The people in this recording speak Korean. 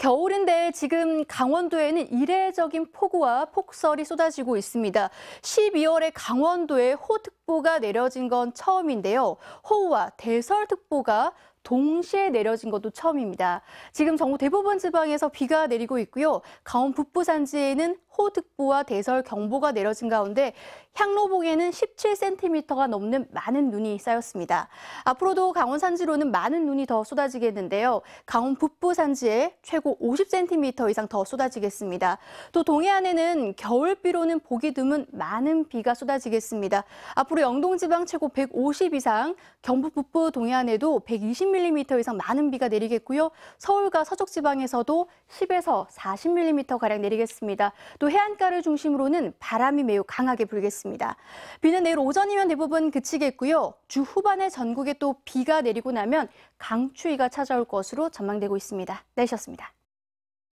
겨울인데 지금 강원도에는 이례적인 폭우와 폭설이 쏟아지고 있습니다. 12월에 강원도에 호특보가 내려진 건 처음인데요. 호우와 대설특보가 동시에 내려진 것도 처음입니다. 지금 전국 대부분 지방에서 비가 내리고 있고요. 강원 북부 산지에는 호특보와 대설 경보가 내려진 가운데 향로봉에는 17cm가 넘는 많은 눈이 쌓였습니다. 앞으로도 강원 산지로는 많은 눈이 더 쏟아지겠는데요. 강원 북부 산지에 최고 50cm 이상 더 쏟아지겠습니다. 또 동해안에는 겨울비로는 보기 드문 많은 비가 쏟아지겠습니다. 앞으로 영동지방 최고 150 이상, 경북 북부 동해안에도 120 50mm 이상 많은 비가 내리겠고요. 서울과 서쪽 지방에서도 10에서 40mm 가량 내리겠습니다. 또 해안가를 중심으로는 바람이 매우 강하게 불겠습니다. 비는 내일 오전이면 대부분 그치겠고요. 주 후반에 전국에 또 비가 내리고 나면 강추위가 찾아올 것으로 전망되고 있습니다. 내셨습니다.